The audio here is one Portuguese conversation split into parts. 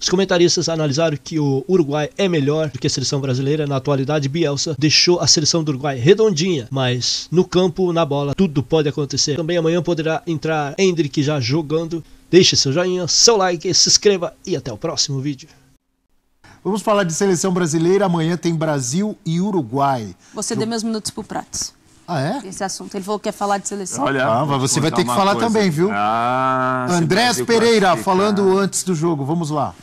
Os comentaristas analisaram que o Uruguai é melhor do que a seleção brasileira. Na atualidade, Bielsa deixou a seleção do Uruguai redondinha, mas no campo, na bola, tudo pode acontecer. Também amanhã poderá entrar Hendrick já jogando. Deixe seu joinha, seu like, se inscreva e até o próximo vídeo. Vamos falar de seleção brasileira. Amanhã tem Brasil e Uruguai. Você deu meus minutos pro Pratos. Ah, é? Esse assunto. Ele falou que quer falar de seleção. Olha, ah, mas você vai ter que falar coisa. também, viu? Ah, Andrés Pereira, falando antes do jogo. Vamos lá.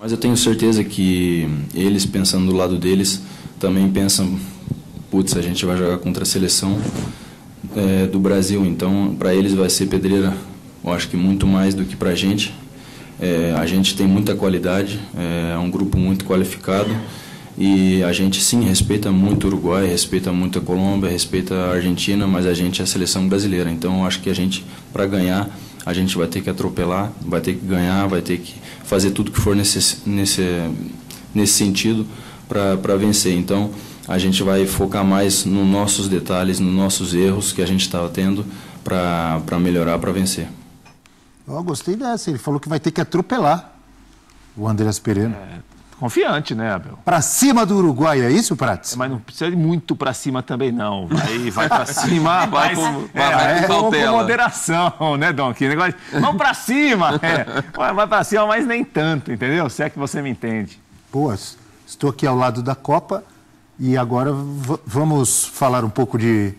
Mas eu tenho certeza que eles, pensando do lado deles, também pensam: putz, a gente vai jogar contra a seleção é, do Brasil, então para eles vai ser pedreira, eu acho que muito mais do que para a gente. É, a gente tem muita qualidade, é, é um grupo muito qualificado e a gente sim respeita muito o Uruguai, respeita muito a Colômbia, respeita a Argentina, mas a gente é a seleção brasileira. Então eu acho que a gente, para ganhar, a gente vai ter que atropelar, vai ter que ganhar, vai ter que fazer tudo que for nesse, nesse, nesse sentido para vencer. Então, a gente vai focar mais nos nossos detalhes, nos nossos erros que a gente estava tá tendo para melhorar, para vencer. Eu gostei dessa. Ele falou que vai ter que atropelar o Andreas Pereira. É. Confiante, né, Abel? Pra cima do Uruguai, é isso, Prats? É, mas não precisa ir muito pra cima também, não. Vai, vai pra cima, vai com, é, vai, é, com moderação, né, Dom? Que negócio... Vamos pra cima! É. Vai, vai pra cima, mas nem tanto, entendeu? Se é que você me entende. Boas. Estou aqui ao lado da Copa e agora vamos falar um pouco de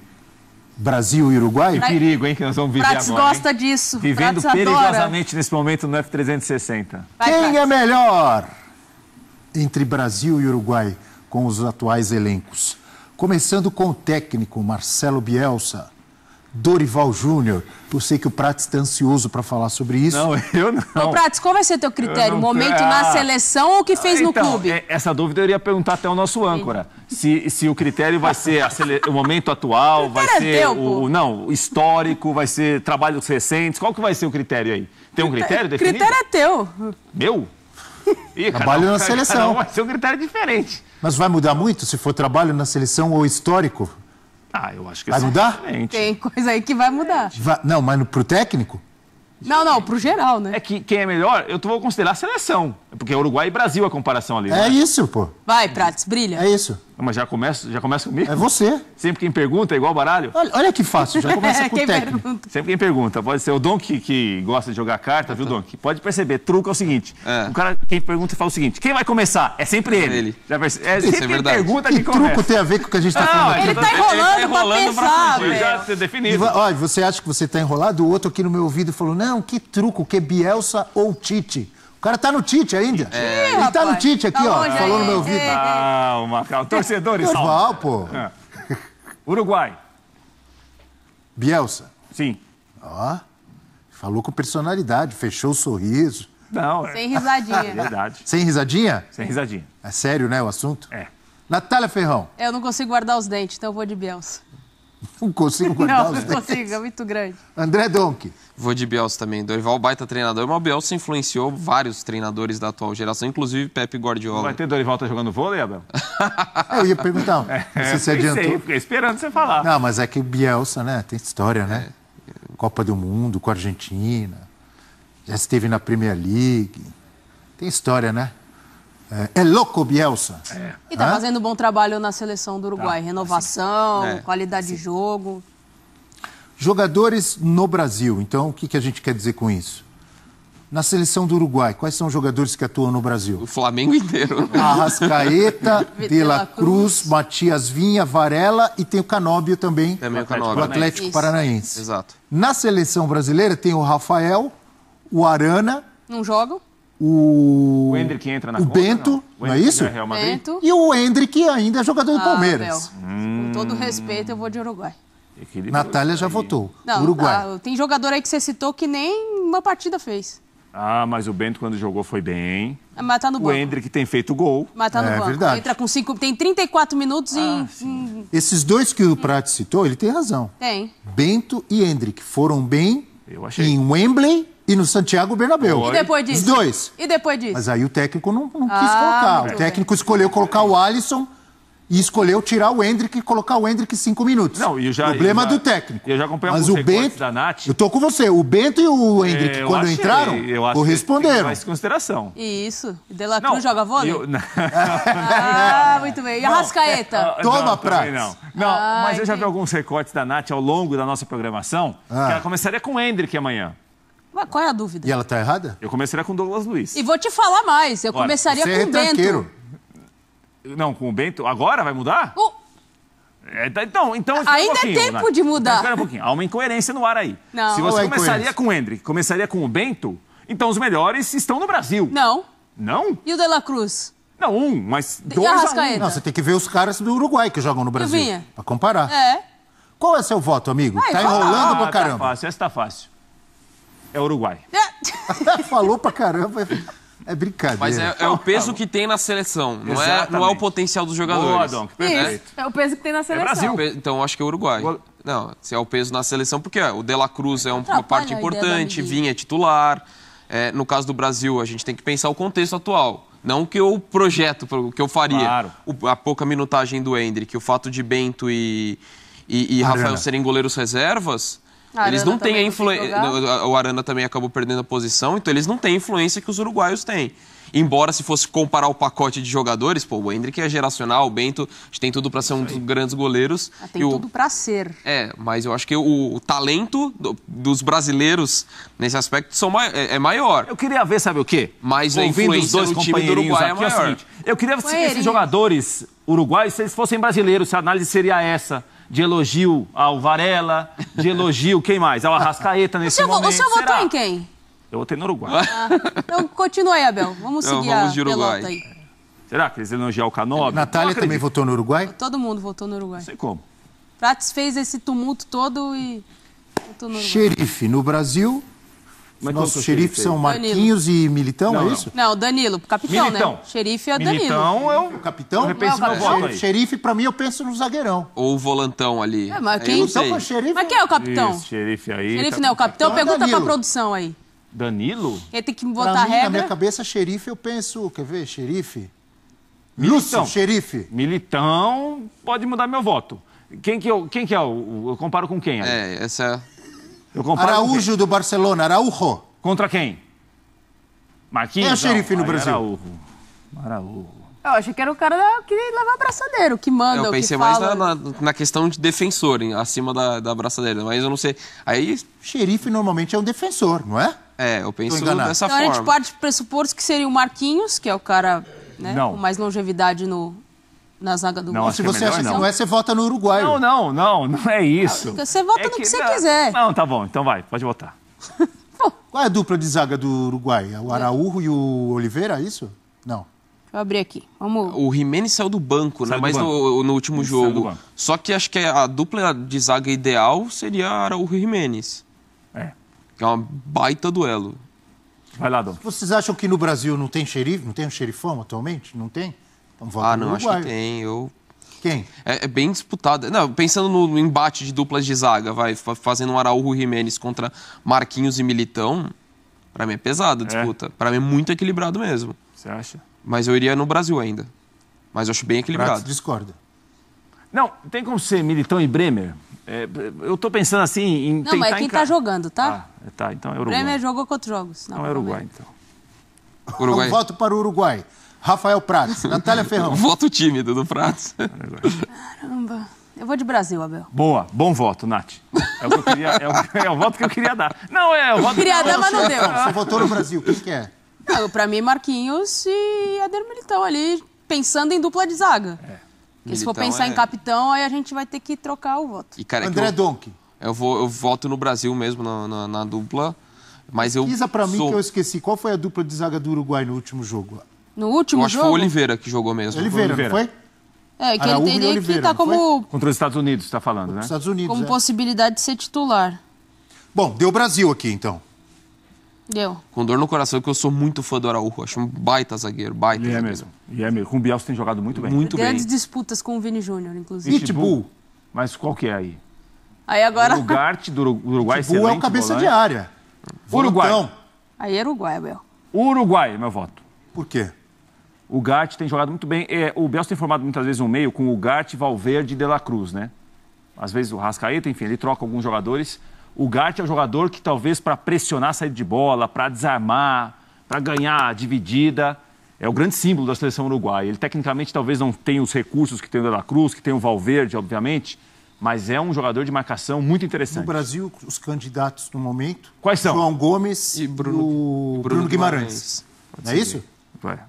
Brasil e Uruguai? Pra... Perigo, hein, que nós vamos viver Prats agora. gosta hein? disso. Vivendo Prats perigosamente adora. nesse momento no F360. Vai, Quem Prats. é melhor? entre Brasil e Uruguai com os atuais elencos. Começando com o técnico Marcelo Bielsa. Dorival Júnior. Eu sei que o Prates está ansioso para falar sobre isso. Não, eu não. Ô, Prates, qual vai ser teu critério? O momento na ah. seleção ou o que fez então, no clube? É, essa dúvida eu iria perguntar até o nosso âncora. Se, se o critério vai ser sele... o momento atual, o vai ser é o, o, não, o histórico, vai ser trabalhos recentes. Qual que vai ser o critério aí? Tem um critério definido? critério é teu. Meu? Ih, trabalho um, na seleção. Um vai ser um critério diferente. Mas vai mudar muito se for trabalho na seleção ou histórico? Ah, eu acho que vai assim é mudar. Diferente. Tem coisa aí que vai mudar. não, mas para o técnico? Não, não, para o geral, né? É que quem é melhor, eu vou considerar a seleção. Porque é Uruguai e Brasil a comparação ali. É né? isso, pô. Vai, Prates, brilha. É isso. mas já começa, já começa comigo? É você. Sempre quem pergunta é igual baralho? Olha, olha que fácil, já começa com o técnico. Sempre quem pergunta. Pode ser o Don que, gosta de jogar carta, viu, Don? pode perceber. Truco é o seguinte: é. o cara, quem pergunta, fala o seguinte: quem vai começar? É sempre ele. É ele. Já perce... É isso, é sempre é verdade. pergunta que quem começa. truco tem a ver com o que a gente está falando é aqui? Ele está enrolando, é, enrolando pra pensar, velho. Já ter definido. olha, você acha que você está enrolado? O outro aqui no meu ouvido falou: não, que truco, que Bielsa ou Tite. O cara tá no Tite ainda. É, ele tá no Tite aqui, tá ó. Longe, falou é, no meu ouvido. É, calma, calma. Torcedores. Normal, pô. É. Uruguai. Bielsa. Sim. Ó. Falou com personalidade, fechou o sorriso. Não, é. Sem risadinha. É verdade. Sem risadinha? Sem risadinha. É sério, né, o assunto? É. Natália Ferrão. Eu não consigo guardar os dentes, então eu vou de Bielsa. Não consigo guardar não, os Não, consigo, é muito grande. André Donk. Vou de Bielsa também. Dorival, baita treinador. Mas o Bielsa influenciou vários treinadores da atual geração, inclusive Pepe Guardiola. Vai ter Dorival tá jogando vôlei, Abel? Eu ia perguntar. É, você se adiantou. Pensei, fiquei esperando você falar. Não, mas é que o Bielsa, né? Tem história, né? É. Copa do Mundo com a Argentina. Já esteve na Premier League. Tem história, né? É, é louco, Bielsa. É. E está fazendo um bom trabalho na seleção do Uruguai. Tá. Renovação, assim, é. qualidade de jogo. Jogadores no Brasil. Então, o que, que a gente quer dizer com isso? Na seleção do Uruguai, quais são os jogadores que atuam no Brasil? O Flamengo inteiro. Né? Arrascaeta, De La Cruz, Matias Vinha, Varela e tem o Canóbio também. Também o Canóbio. O né? Atlético Isso. Paranaense. Exato. Na seleção brasileira tem o Rafael, o Arana. Não joga o. O Hendrick entra na o conta, Bento, não, não é isso? É Bento. E o Hendrick ainda é jogador do ah, Palmeiras. Hum. Com todo respeito, eu vou de Uruguai. Equilíbrio Natália já aí. votou. Não, Uruguai. Tá, tem jogador aí que você citou que nem uma partida fez. Ah, mas o Bento, quando jogou, foi bem. Ah, mas tá no banco. O Hendrick tem feito gol. Mas tá no é, banco. Verdade. Entra com cinco, tem 34 minutos ah, e. Esses dois que o Prati citou, ele tem razão. Tem. Bento e Hendrick foram bem. Eu achei. Em Wembley e no Santiago Bernabéu. E depois disso? Os dois. E depois disso? Mas aí o técnico não, não ah, quis ah, colocar. O técnico bem. escolheu colocar o Alisson e escolheu tirar o Hendrick e colocar o Hendrick cinco minutos. Não, e já, Problema já, do técnico. Eu já acompanhei Mas o Bento, da Nath. Eu tô com você. O Bento e o Hendrick, é, quando achei, entraram, eu acho corresponderam. Mais consideração. Isso. De La Cruz joga vôlei? Eu, não. ah, muito bem. E a Rascaeta? Ah, Toma, pra Não, não ah, mas eu já vi alguns recortes da Nath ao longo da nossa programação, ah. que ela começaria com o Hendrick amanhã. Mas qual é a dúvida? E ela está errada? Eu começaria com Douglas Luiz. E vou te falar mais, eu Olha, começaria você é com é o Bento. Não, com o Bento. Agora vai mudar? O... É, tá, então, então Ainda um é tempo né? de mudar. Espera um pouquinho. Há uma incoerência no ar aí. Não. Se você não é começaria com o Hendrick, começaria com o Bento, então os melhores estão no Brasil. Não. Não? E o De La Cruz? Não, um, mas dois a um. Não, você tem que ver os caras do Uruguai que jogam no Brasil. Pra comparar. É. Qual é seu voto, amigo? Ah, tá, então tá enrolando ah, pra tá caramba. Tá fácil, essa tá fácil é Uruguai. É. Falou pra caramba. É brincadeira. Mas é, é o peso que tem na seleção, não é, não é o potencial dos jogadores. Boa, Donk, perfeito. Isso, é o peso que tem na é seleção. É Brasil. Então acho que é Uruguai. Boa. Não, se é o peso na seleção, porque o De La Cruz é um, uma parte importante, Vinha é titular. É, no caso do Brasil, a gente tem que pensar o contexto atual. Não que o projeto, o que eu faria. Claro. O, a pouca minutagem do Hendrick, o fato de Bento e, e, e Rafael serem goleiros reservas a eles não têm a influência. O Arana também acabou perdendo a posição, então eles não têm a influência que os uruguaios têm. Embora, se fosse comparar o pacote de jogadores, pô, o Hendrick é geracional, o Bento tem tudo para ser um dos grandes goleiros. Ah, tem o... tudo para ser. É, mas eu acho que o, o talento do, dos brasileiros nesse aspecto são mai... é, é, maior. Eu queria ver, sabe o quê? Mas influência os dois do é aqui, é, maior. é o seguinte, eu queria ver se esses jogadores uruguaios, se eles fossem brasileiros, se a análise seria essa de elogio ao Varela, de elogio, quem mais? Ao Arrascaeta nesse o senhor, momento. O senhor votou em quem? Eu votei no Uruguai. Ah, ah então continua aí, Abel. Vamos seguir vamos a pelota aí. Será que eles elogiaram o Canobi? É, Natália também votou no Uruguai? Todo mundo votou no Uruguai. Não sei como. Prates fez esse tumulto todo e votou no Uruguai. Xerife no Brasil, mas Nossos xerifes xerife são Marquinhos Danilo. e Militão, é não, é isso? Não, Danilo, capitão, né? Militão. né? Xerife é Danilo. Militão é o, o capitão? Eu repenso meu voto aí. Xerife, pra mim, eu penso no zagueirão. Ou o volantão ali. É, mas quem? Então, xerife... Mas quem é o capitão? Isso, xerife aí. Xerife tá... não é o capitão? capitão Pergunta Danilo. pra produção aí. Danilo? Ele tem que botar pra mim, regra. Na minha cabeça, xerife, eu penso... Quer ver? Xerife? Militão. Lúcio, xerife. Militão, pode mudar meu voto. Quem que eu, quem que é? Eu, eu comparo com quem? É, essa... É eu Araújo do Barcelona, Araújo. Contra quem? Marquinhos? É o xerife no Brasil. Araújo. Araújo. Eu achei que era o cara da, que leva a abraçadeira, que manda, é, Eu pensei mais na, na, na, questão de defensor, em, acima da, da abraçadeira, mas eu não sei. Aí... Xerife normalmente é um defensor, não é? É, eu penso dessa então, forma. Então a gente parte de pressupostos que seria o Marquinhos, que é o cara né, com mais longevidade no, na zaga do não, Se é você acha que não. é, você vota no Uruguai. Não, não, não, não é isso. Você vota é no que, que você não, quiser. Não, tá bom, então vai, pode votar. Qual é a dupla de zaga do Uruguai? É o é. Araújo e o Oliveira, é isso? Não. Vou abrir aqui. Vamos. O Jimenez saiu do banco, né? saiu né? Do Mas banco. No, no, último jogo. Só que acho que a dupla de zaga ideal seria Araújo e Jimenez. É. Que é uma baita duelo. Vai lá, Dom. Vocês acham que no Brasil não tem xerife? Não tem um xerifão atualmente? Não tem? ah, não, acho que tem. Eu... Quem? É, é bem disputado. Não, pensando no, embate de duplas de zaga, vai fazendo um Araújo Jimenez contra Marquinhos e Militão, para mim é pesado a é. disputa. É. Para mim é muito equilibrado mesmo. Você acha? Mas eu iria no Brasil ainda. Mas eu acho bem equilibrado. Prato discorda. Não, tem como ser Militão e Bremer? É, eu tô pensando assim em Não, tentar é quem encar... tá jogando, tá? Ah, tá, então é Uruguai. Bremer jogou contra jogos. Não, não é Uruguai, então. Uruguai. Eu voto para o Uruguai. Rafael Prats, Natália Ferrão. Voto tímido do Prats. Caramba. Eu vou de Brasil, Abel. Boa, bom voto, Nath. É o, que eu queria, é o, é o voto que eu queria dar. Não, é o voto queria que eu queria dar, mas não deu. você votou no Brasil, o que é? Não, pra mim, Marquinhos e Eder Militão ali, pensando em dupla de zaga. É. se for pensar é... em capitão, aí a gente vai ter que trocar o voto. E, cara, é André é eu, Donk. Eu, vou, eu voto no Brasil mesmo, na, na, na dupla. Mas eu. Diz pra mim que eu esqueci. Qual foi a dupla de zaga do Uruguai no último jogo? No último Eu acho que foi o jogo? Oliveira que jogou mesmo. Oliveira, Oliveira. foi? É, que Araújo ele teria que tá estar como, Contra os Estados Unidos, está falando, né? Estados Unidos. como é. possibilidade de ser titular. Bom, deu Brasil aqui então. Deu. Com dor no coração, que eu sou muito fã do Araújo. Acho um baita zagueiro, baita E é mesmo. E é mesmo. Com o Bielsa tem jogado muito bem. Muito bem. Grandes disputas com o Vini Júnior, inclusive. Pitbull. Mas qual que é aí? Aí agora. Garte do Uruguai, Bull excelente é o cabeça volante. de área. Uruguai. Aí é Uruguai, Uruguai, meu voto. Por quê? O Gatti tem jogado muito bem. É, o Belso tem formado muitas vezes um meio com o Gatti, Valverde e De La Cruz, né? Às vezes o Rascaeta, enfim, ele troca alguns jogadores. O Gatti é o jogador que talvez para pressionar a saída de bola, para desarmar, para ganhar dividida, é o grande símbolo da seleção uruguaia. Ele tecnicamente talvez não tenha os recursos que tem o De La Cruz, que tem o Valverde, obviamente, mas é um jogador de marcação muito interessante. No Brasil, os candidatos no momento... Quais são? João Gomes e Bruno, e Bruno, Bruno Guimarães. Guimarães. É isso? Vai.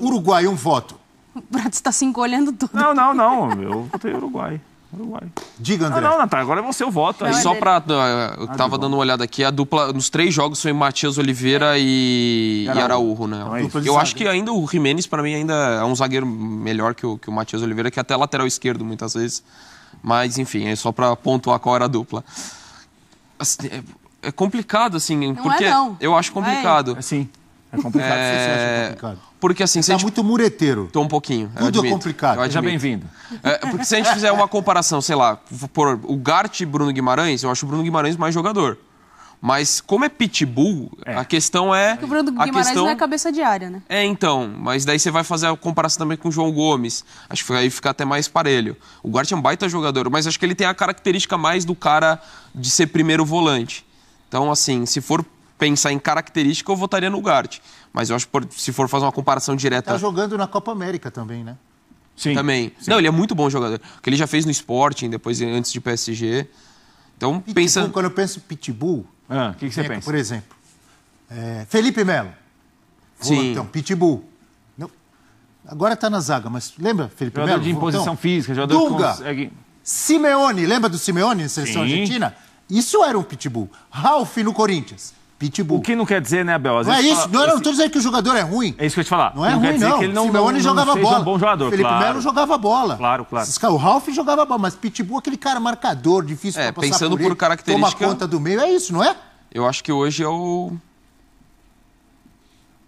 Uruguai, um voto. O Brato está se encolhendo todo. Não, não, não. Eu votei Uruguai. Uruguai. Diga, André. Ah, não, não, Natália, agora é você o voto. é só para Eu ah, estava dando uma olhada aqui, a dupla. Nos três jogos foi Matias Oliveira é. e, Araújo, e Araújo né? Não, é eu acho que ainda o Jimenez, para mim, ainda é um zagueiro melhor que o, que o Matias Oliveira, que é até lateral esquerdo muitas vezes. Mas, enfim, é só para pontuar qual era a dupla. Assim, é, é complicado, assim, não é, porque é, eu acho complicado. É. Assim. É, é complicado, Porque assim, se tá gente... muito mureteiro. Tô um pouquinho. Tudo é complicado. Seja bem-vindo. É, porque se a gente fizer uma comparação, sei lá, por o Gart e Bruno Guimarães, eu acho o Bruno Guimarães mais jogador. Mas como é pitbull, é. a questão é. Porque o Bruno Guimarães a questão... não é cabeça de área, né? É, então. Mas daí você vai fazer a comparação também com o João Gomes. Acho que aí fica até mais parelho. O Gart é um baita jogador, mas acho que ele tem a característica mais do cara de ser primeiro volante. Então, assim, se for pensar em característica, eu votaria no Gart. Mas eu acho que se for fazer uma comparação direta. Está jogando na Copa América também, né? Sim. Também. Sim. Não, ele é muito bom jogador. O que ele já fez no Sporting, depois antes de PSG. Então, pitbull, pensa. Quando eu penso em pitbull. Ah, o ah, que, que, você é, pensa? Por exemplo, é, Felipe Melo. Sim. Então, pitbull. Agora está na zaga, mas lembra, Felipe Melo? Jogador de imposição física, jogador Dunga, consegue... Simeone, lembra do Simeone na seleção Sim. argentina? Isso era um pitbull. Ralph no Corinthians. Pitbull. O que não quer dizer, né, Abel? não é isso, fala, não, é, era não estou dizendo que o jogador é ruim. É isso que eu te falar. Não é não ruim, não. Que ele não, Simeone não, jogava não bola. um bom jogador, Felipe claro. Melo jogava bola. Claro, claro. o Ralf jogava bola, mas Pitbull é aquele cara marcador, difícil é, pra passar pensando por, ele, por característica... Toma conta do meio, é isso, não é? Eu acho que hoje é o...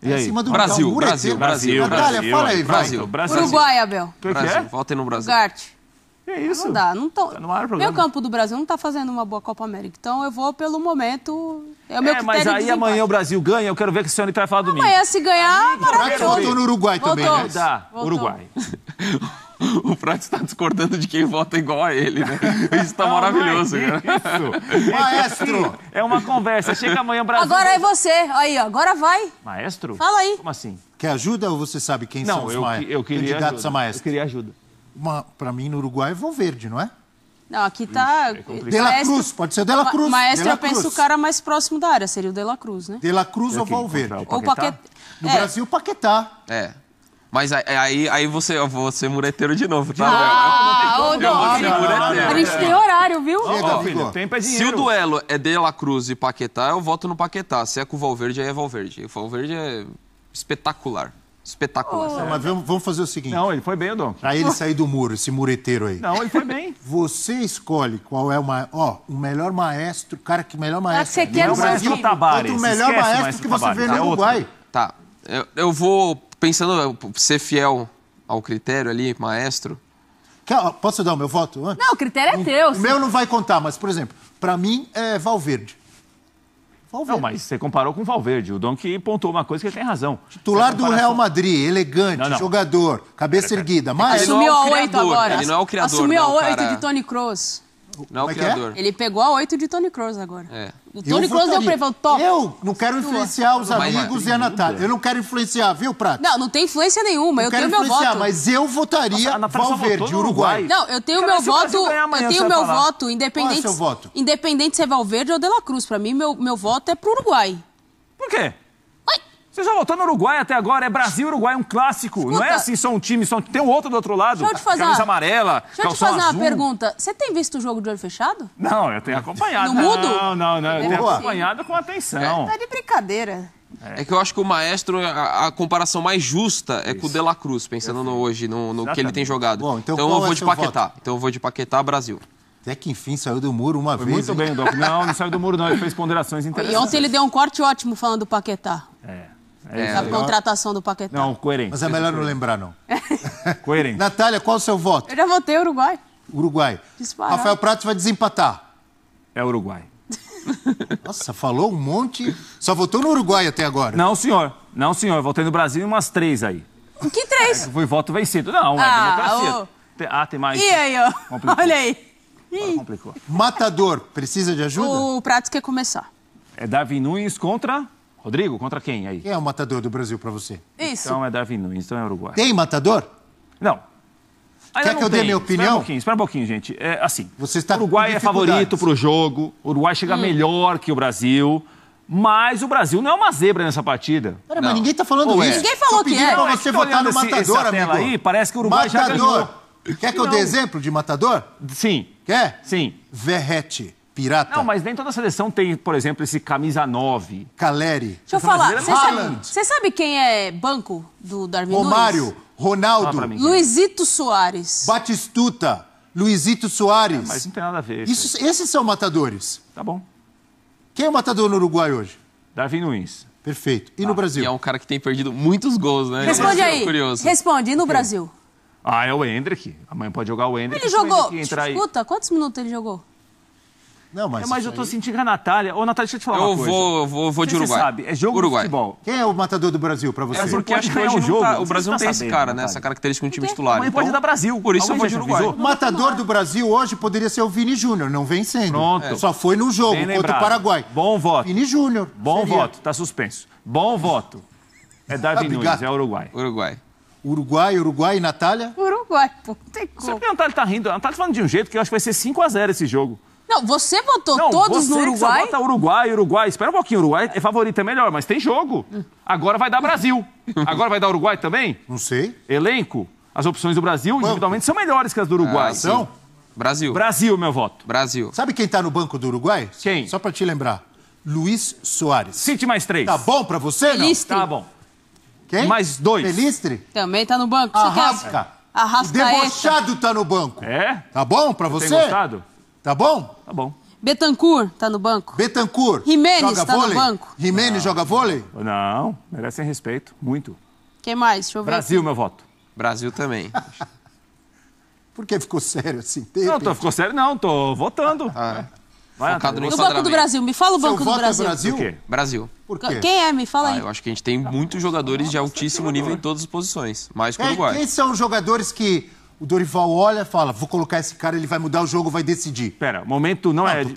É e Brasil, é Brasil, Brasil, Brasil, Brasil. Natália, fala aí, Brasil. Brasil. Uruguai, Abel. O que, que é? Volta no Brasil. É isso. Não dá, não tô. não há problema. Meu campo do Brasil não está fazendo uma boa Copa América. Então eu vou pelo momento. É o meu é, mas aí de amanhã o Brasil ganha, eu quero ver que o senhor vai falar mim. Amanhã se ganhar, maravilhoso. Voltou no Uruguai também, Voltou. também, né? Dá, Voltou. Uruguai. O Prato está discordando de quem vota igual a ele, né? Isso está maravilhoso, é isso. Maestro! É uma conversa. Chega amanhã Brasil. Agora é você. Aí, agora vai. Maestro? Fala aí. Como assim? Quer ajuda ou você sabe quem Não, são os eu, ma... eu queria candidatos ajuda. a maestro? Eu queria ajuda para mim, no Uruguai, é Valverde, não é? Não, aqui está. É de La Cruz, pode ser De La Cruz. Maestro, La eu penso o cara mais próximo da área, seria o De La Cruz, né? De La Cruz ou Valverde. Ou Paquetá? No é. Brasil, Paquetá. É. Mas aí, aí você, eu vou ser mureteiro de novo, tá? Ah, ô, Dom. A gente tem horário, viu? oh, filho, tempo é dinheiro. Se o duelo é De La Cruz e Paquetá, eu voto no Paquetá. Se é com o Valverde, aí é Valverde. O Valverde é espetacular espetacular. Oh. mas vamos fazer o seguinte. Não, ele foi bem, dom Aí ele sair do muro, esse mureteiro aí. Não, ele foi bem. Você escolhe qual é o maior. Ó, o melhor maestro, o cara que melhor maestro. que você quer no Brasil. Tabares, o melhor Esquece maestro, maestro que você Tabares. vê é no é Uruguai. Tá. Eu, eu vou pensando ser fiel ao critério ali, maestro. posso dar o meu voto antes? Não, o critério é teu. O sim. meu não vai contar, mas, por exemplo, para mim é Valverde. Valverde. Não, mas você comparou com o Valverde. O Dom que pontuou uma coisa que ele tem razão. Titular comparação... do Real Madrid, elegante, não, não. jogador, cabeça pera, pera. erguida. É mas... É Assumiu a oito agora. Ele não é o criador. Assumiu a oito de Tony Kroos. Não é o é é? criador. Ele pegou a 8 de Tony Cruz agora. É. O Tony Cruz deu pra ele, falou, top. Eu não quero influenciar os Mas, amigos e a Natália. Eu não quero influenciar, viu, Prato? Não, não tem influência nenhuma. Não eu quero tenho meu voto. mas eu votaria Valverde, Uruguai. Não, eu tenho meu voto, eu tenho meu voto independente. Qual é seu voto? Independente se é Valverde ou De La Cruz, para mim meu, meu voto é pro Uruguai. Por quê? Você já voltou no Uruguai até agora, é Brasil Uruguai, um clássico. Escuta, não é assim só um time, só tem um outro do outro lado. Deixa eu te fazer camisa uma... amarela, Deixa eu te fazer azul. uma pergunta. Você tem visto o jogo de olho fechado? Não, eu tenho acompanhado. No mudo? Não, não, não. Eu, tenho acompanhado com atenção. É, tá de brincadeira. É. é que eu acho que o Maestro, a, a comparação mais justa é Isso. com o De La Cruz, pensando no, hoje, no, no que ele tem jogado. Bom, então, então eu vou é de Paquetá. Então eu vou de Paquetá, Brasil. Até que enfim saiu do muro uma Foi vez. Muito hein? bem, Doc. Não, não saiu do muro, não. Ele fez ponderações interessantes. E ontem ele deu um corte ótimo falando do Paquetá. É. É, contratação do Paquetá. Não, coerente. Mas é melhor não lembrar, não. coerente. Natália, qual o seu voto? Eu já votei Uruguai. Uruguai. Disparado. Rafael Pratos vai desempatar. É Uruguai. Nossa, falou um monte. Só votou no Uruguai até agora. Não, senhor. Não, senhor. Eu votei no Brasil umas três aí. Que três? É, foi voto vencido. Não, é ah, é democracia. Ah, tem mais. E aí, ó. Complicou. Olha aí. complicou. Matador, precisa de ajuda? O Pratos quer começar. É Davi Nunes contra... Rodrigo, contra quem aí? Quem é o matador do Brasil para você? Isso. Então é Darwin Nunes, então é Uruguai. Tem matador? Não. Ainda Quer não que eu tem. dê minha opinião? Espera um pouquinho, espera um pouquinho, gente. É assim, você está o Uruguai é favorito para o jogo, o Uruguai chega hum. melhor que o Brasil, mas o Brasil não é uma zebra nessa partida. Pera, mas ninguém está falando isso. É? Ninguém falou que é. para você votar no esse, matador, esse, amigo. aí, parece que o Uruguai matador. já ganhou. Quer que eu dê exemplo de matador? Sim. Quer? Sim. Verrete. Pirata. Não, mas nem toda seleção tem, por exemplo, esse camisa 9. Caleri. Deixa eu falar. Você é sabe, você sabe, quem é banco do Darwin Romário, Nunes? Ronaldo. Mim, é. Luizito Soares. Batistuta. Luizito Soares. É, mas não tem nada a ver. Isso, esses são matadores. Tá bom. Quem é o matador no Uruguai hoje? Darwin Nunes. Perfeito. E ah, no Brasil? E é um cara que tem perdido muitos gols, né? Responde é aí. Curioso. Responde. E no Brasil? Ah, é o Hendrick. Amanhã pode jogar o Hendrick. Ele jogou. Entra aí. Escuta, quantos minutos ele jogou? Não, mas. É, mas eu tô aí... sentindo que a Natália. Ô, Natália, deixa eu te falar. Eu uma coisa. vou, eu vou, eu vou de Uruguai. Você sabe, é jogo Uruguai. de futebol. Quem é o matador do Brasil pra você? É porque acho que hoje não tá, o Brasil não tem tá tá esse cara, né? Essa característica de time então, titular. Mas então, então, pode dar Brasil. Por isso eu vou de Uruguai. O matador do Brasil hoje poderia ser o Vini Júnior, não vem sendo. Pronto. É. Só foi no jogo contra o Paraguai. Bom voto. Vini Júnior. Bom voto. Tá suspenso. Bom voto. É Davi Nunes, é Uruguai. Uruguai. Uruguai, Uruguai e Natália? Uruguai, pô. Tem como. Você a Natália tá rindo. A Natália tá falando de um jeito que eu acho que vai ser 5x0 esse jogo. Não, você votou não, todos você no Uruguai? Você Uruguai, Uruguai. Espera um pouquinho, Uruguai é favorito, é melhor, mas tem jogo. Agora vai dar Brasil. Agora vai dar Uruguai também? Não sei. Elenco, as opções do Brasil individualmente são melhores que as do Uruguai. Ah, são? Brasil. Brasil, meu voto. Brasil. Sabe quem está no banco do Uruguai? Quem? Só para te lembrar. Luiz Soares. Cite mais três. Tá bom para você, Pelistre. não? Tá bom. Quem? Mais dois. Pelistre? Também tá no banco. Arrasca. Arrasca. O debochado tá no banco. É? Tá bom para você? Tem gostado? Tá bom? Tá bom. Betancourt tá no banco. Betancourt. Jimenez joga tá vôlei? no banco. Jimenez joga vôlei? Não, merecem respeito, muito. Quem mais? Deixa eu ver. Brasil, aqui. meu voto. Brasil também. Por que ficou sério assim? Tem não, tô, ficou sério não, tô votando. Ah, é. Vai, Focado no, Banco do Brasil, me fala o Banco Seu do é Brasil. É Brasil? Por quê? Brasil. Por quê? Quem é? Me fala ah, aí. eu acho que a gente tem muitos jogadores de altíssimo nível em todas as posições, mais que o Uruguai. Quem são os jogadores que o Dorival olha e fala: vou colocar esse cara, ele vai mudar o jogo, vai decidir. Pera, momento não, não é. Momento,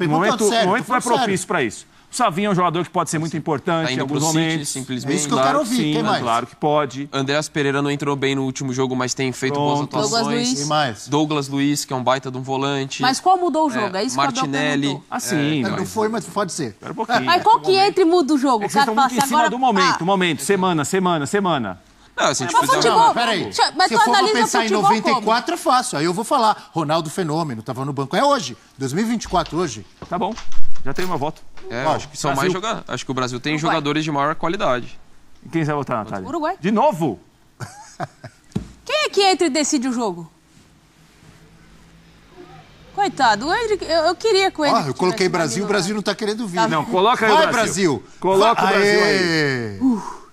sério, momento não é propício para isso. O Savinho é um jogador que pode ser muito importante tá em alguns momentos. City, simplesmente. É isso que eu quero ouvir. Sim, Quem mais? Claro que pode. Andreas Pereira não entrou bem no último jogo, mas tem feito Pronto. boas atuações. Douglas Luiz. Quem mais? Douglas Luiz, que é um baita de um volante. Mas qual mudou o é, jogo? É, é isso Martinelli. que o ah, É, Não foi, mas pode ser. Espera um pouquinho. Mas qual que entra e muda o jogo? É que vocês estão muito em cima agora... do momento, ah. momento, semana, semana, semana. Não, se a gente mas fizer futebol, uma... peraí. Mas se eu for pensar em 94, como? é fácil. Aí eu vou falar, Ronaldo Fenômeno, estava no banco. É hoje, 2024 hoje. Tá bom, já tenho uma voto. É, Uau, acho que são mais jogadores. Acho que o Brasil tem Uruguai. jogadores de maior qualidade. E quem você vai votar, Natália? Uruguai. De novo? quem é que entra e decide o jogo? Coitado, o Hendrick, eu, eu, queria com ele. eu coloquei Brasil, o Brasil não está querendo vir. Não, coloca aí Vai, o Brasil. Brasil. Coloca o Brasil aí. Uh.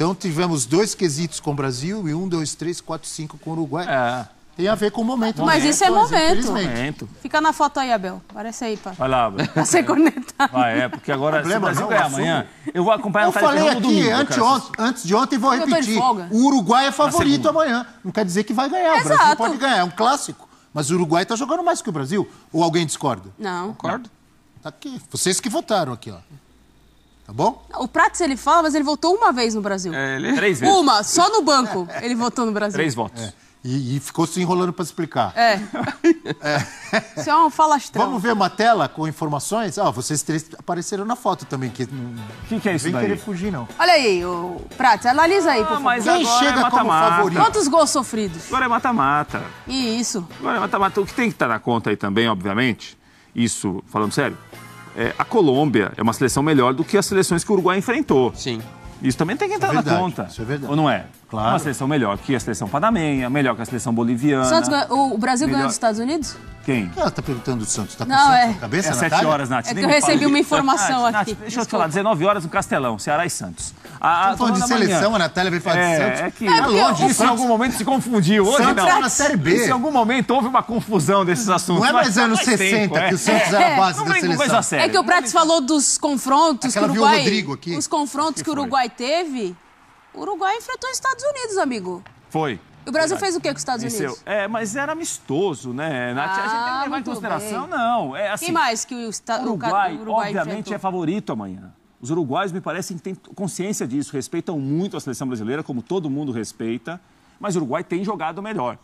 Então tivemos dois quesitos com o Brasil e um, dois, três, quatro, cinco com o Uruguai. É. Tem a ver com o momento. Mas momento, isso é momento. momento. Fica na foto aí, Abel. Parece aí, pá. Vai lá, Abel. Pra ser é. conectado. Vai, é, porque agora, o Problema, se Brasil ganhar é amanhã, eu vou acompanhar eu o Eu falei aqui, domingo, antes, ontem, antes de ontem, vou repetir. O Uruguai é favorito amanhã. Não quer dizer que vai ganhar. Exato. O Brasil pode ganhar. É um clássico. Mas o Uruguai está jogando mais que o Brasil. Ou alguém discorda? Não. Concordo. Tá aqui. Vocês que votaram aqui, ó. Tá bom? O Prats ele fala, mas ele votou uma vez no Brasil. É, ele... Três vezes. Uma, só no banco é. ele votou no Brasil. Três votos. É. E, e, ficou se enrolando para explicar. É. é. Isso é um falastrão. Vamos ver uma tela com informações? Ah, vocês três apareceram na foto também. O que, que, que é isso Vem daí? querer fugir, não. Olha aí, o Prats, analisa aí, por ah, favor. Ah, Quem chega é mata -mata. como favorito? Quantos gols sofridos? Agora é mata-mata. E isso? Agora é mata-mata. O que tem que estar tá na conta aí também, obviamente, isso, falando sério, é, a Colômbia é uma seleção melhor do que as seleções que o Uruguai enfrentou. Sim. Isso também tem que é entrar é verdade, na conta. Isso é verdade. Ou não é? Claro. Uma seleção melhor que a seleção panamenha melhor que a seleção boliviana. Santos o Brasil melhor... ganhou dos Estados Unidos? Quem? Ela ah, está perguntando do Santos. Está com Não, é... cabeça, É Natália? 7 horas, Nath. É que eu recebi uma informação Nath, aqui. Nath, deixa Desculpa. eu te falar, 19 horas no Castelão, Ceará e Santos. A, a falando de seleção, manhã. a Natália veio falar é, de Santos. É que é, tá longe. Isso em algum momento se confundiu. Hoje Santos não. Tá na Série B. Isso, em algum momento houve uma confusão desses assuntos. Não é mais tá anos 60 tempo, é. que o Santos era é. base não da seleção. Coisa séria. É que o Prates falou dos confrontos Aquela que o Uruguai... Viu o Rodrigo aqui. Os confrontos que o Uruguai teve... O Uruguai enfrentou os Estados Unidos, amigo. Foi. E o Brasil fez o que com os Estados Unidos? É, mas era amistoso, né? Na, ah, a gente tem que levar em ah, consideração, bem. não. É assim, Quem mais que o, esta... Uruguai, o Uruguai, obviamente, enfrentou. é favorito amanhã. Os uruguaios, me parecem, têm consciência disso, respeitam muito a seleção brasileira, como todo mundo respeita, mas o Uruguai tem jogado melhor.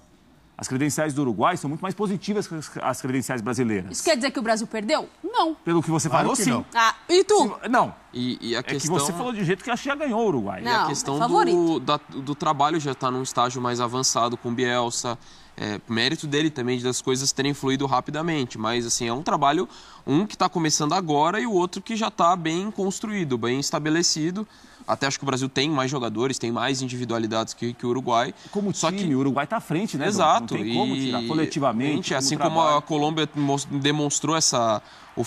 As credenciais do Uruguai são muito mais positivas que as credenciais brasileiras. Isso quer dizer que o Brasil perdeu? Não. Pelo que você claro falou, que sim. Ah, e tu? Não. E, e a é que você falou de jeito que a Chia ganhou o Uruguai. Não, e a é questão é do, da, do trabalho já está num estágio mais avançado com Bielsa. É, mérito dele também de as coisas terem fluído rapidamente, mas assim é um trabalho um que está começando agora e o outro que já está bem construído, bem estabelecido. Até acho que o Brasil tem mais jogadores, tem mais individualidades que, que o Uruguai. Como Só time, que... o Uruguai está à frente, né? Exato. Não tem como tirar coletivamente. Gente, assim como assim trabalho. como a Colômbia demonstrou essa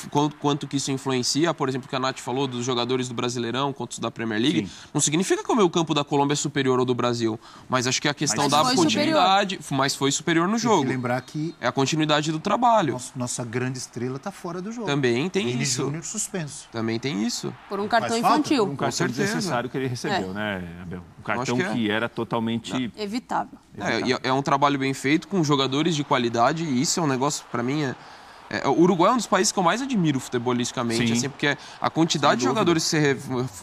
quanto, quanto que isso influencia, por exemplo, o que a Nath falou dos jogadores do Brasileirão quanto da Premier League, Sim. não significa que o meu campo da Colômbia é superior ao do Brasil, mas acho que a questão mas da continuidade, superior. mas foi superior no jogo. Tem que lembrar que é a continuidade do trabalho. Nossa, nossa grande estrela está fora do jogo. Também tem Vini isso. Júnior suspenso. Também tem isso. Por um cartão infantil. Por um cartão desnecessário que ele recebeu, é. né, Abel? Um cartão que, é. que, era totalmente não. evitável. É, é, é um trabalho bem feito com jogadores de qualidade e isso é um negócio para mim é é, o Uruguai é um dos países que eu mais admiro futebolisticamente, assim, porque a quantidade de jogadores que se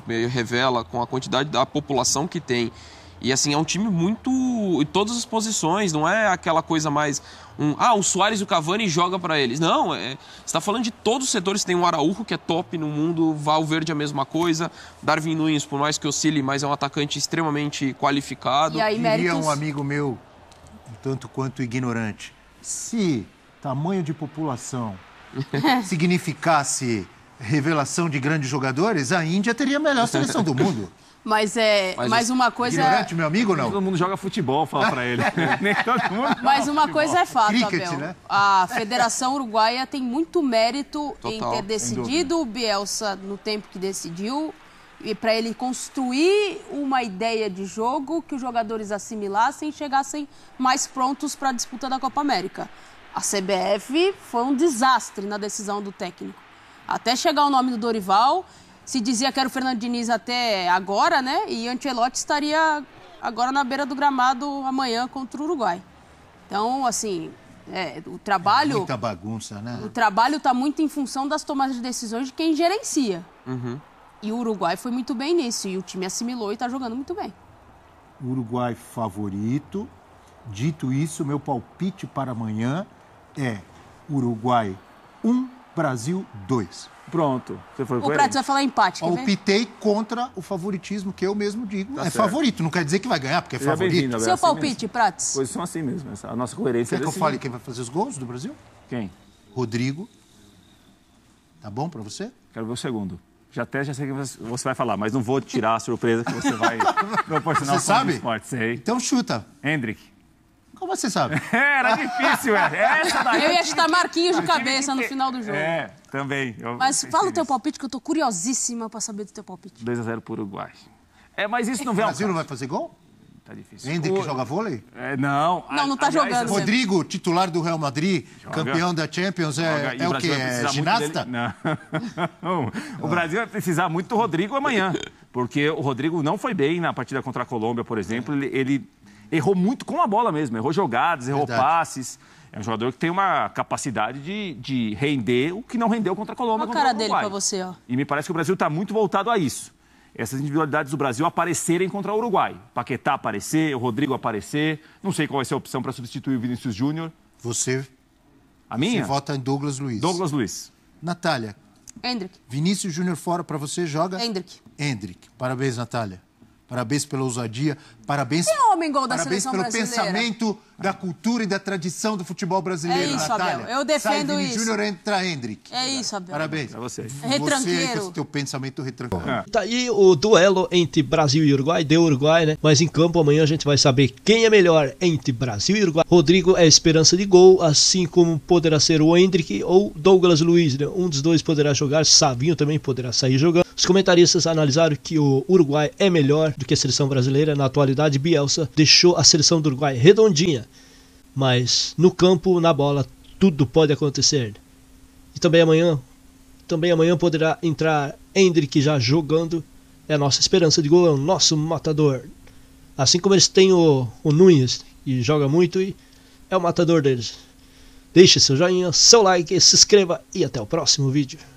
eh, revela, com a quantidade da população que tem. E assim, é um time muito. em todas as posições, não é aquela coisa mais. Um, ah, o Soares e o Cavani joga para eles. Não, é, você está falando de todos os setores. Tem o Araújo, que é top no mundo, Valverde é a mesma coisa, Darwin Nunes, por mais que oscile, mas é um atacante extremamente qualificado. E aí, méritos... Diria um amigo meu, um tanto quanto ignorante, se tamanho de população, significasse revelação de grandes jogadores, a Índia teria a melhor seleção do mundo. Mas é, mas, uma coisa. É- Ignorante, meu amigo, não? Todo mundo joga futebol, fala pra ele. Nem todo mundo mas uma futebol. coisa é fato, Cricket, Abel. Né? A Federação Uruguaia tem muito mérito Total, em ter decidido o Bielsa no tempo que decidiu e para ele construir uma ideia de jogo que os jogadores assimilassem e chegassem mais prontos para a disputa da Copa América. A CBF foi um desastre na decisão do técnico. Até chegar o nome do Dorival, se dizia que era o Fernando Diniz até agora, né? E Ancelotti estaria agora na beira do gramado amanhã contra o Uruguai. Então, assim, é, o trabalho. É muita bagunça, né? O trabalho está muito em função das tomadas de decisões de quem gerencia. Uhum. E o Uruguai foi muito bem nisso. E o time assimilou e está jogando muito bem. Uruguai favorito. Dito isso, meu palpite para amanhã é Uruguai 1, um, Brasil 2. Pronto. Você foi o Prato vai falar empate. Palpitei contra o favoritismo, que eu mesmo digo. Tá é certo. favorito, não quer dizer que vai ganhar, porque é Já favorito. Seu assim palpite, assim Pois são assim mesmo, essa, a nossa coerência. Quer é que eu fale quem vai fazer os gols do Brasil? Quem? Rodrigo. Tá bom para você? Quero ver o segundo. Já até já sei que você vai falar, mas não vou tirar a surpresa que você vai proporcionar você sabe? esporte. Sei. Então chuta. Hendrick. Como você sabe? Era difícil, é. Essa daí. Eu ia chutar Marquinhos de cabeça no final do jogo. É, também. Mas fala o teu palpite, que eu tô curiosíssima para saber do teu palpite. 2x0 pro Uruguai. É, mas isso não vem O Brasil não vai fazer gol? Tá difícil. Ender que joga vôlei? É, não. Não, não tá aliás, jogando. Assim, Rodrigo, titular do Real Madrid, joga. campeão da Champions, é, é o, o que? É ginasta? Não. o Brasil vai precisar muito do Rodrigo amanhã. Porque o Rodrigo não foi bem na partida contra a Colômbia, por exemplo. Ele, ele errou muito com a bola mesmo, errou jogadas, errou Verdade. passes. É um jogador que tem uma capacidade de, de render o que não rendeu contra a Colômbia. Olha a cara dele para você, ó. E me parece que o Brasil está muito voltado a isso. Essas individualidades do Brasil aparecerem contra o Uruguai. Paquetá aparecer, o Rodrigo aparecer. Não sei qual vai ser a opção para substituir o Vinícius Júnior. Você. A minha? Você vota em Douglas Luiz. Douglas Luiz. Natália. Hendrick. Vinícius Júnior fora para você, joga? Hendrick. Hendrick. Parabéns, Natália. Parabéns pela ousadia, Parabéns, Tem homem gol da parabéns seleção pelo brasileira. pensamento da cultura e da tradição do futebol brasileiro, é isso, Natália. Abel. Eu defendo Sai, isso. Júnior entra Hendrick. É isso, Abel. Parabéns. Pra você. É retranqueiro. Você aí, com teu pensamento retranqueiro. É. Tá aí o duelo entre Brasil e Uruguai. Deu Uruguai, né? Mas em campo amanhã a gente vai saber quem é melhor entre Brasil e Uruguai. Rodrigo é esperança de gol, assim como poderá ser o Hendrick ou Douglas Luiz, né? Um dos dois poderá jogar, Savinho também poderá sair jogando. Os comentaristas analisaram que o Uruguai é melhor do que a seleção brasileira na atualidade Bielsa deixou a seleção do Uruguai redondinha. Mas no campo, na bola, tudo pode acontecer. E também amanhã, também amanhã poderá entrar Hendrick já jogando. É a nossa esperança de gol, é o nosso matador. Assim como eles têm o, o Nunes, que joga muito e é o matador deles. Deixe seu joinha, seu like, se inscreva e até o próximo vídeo.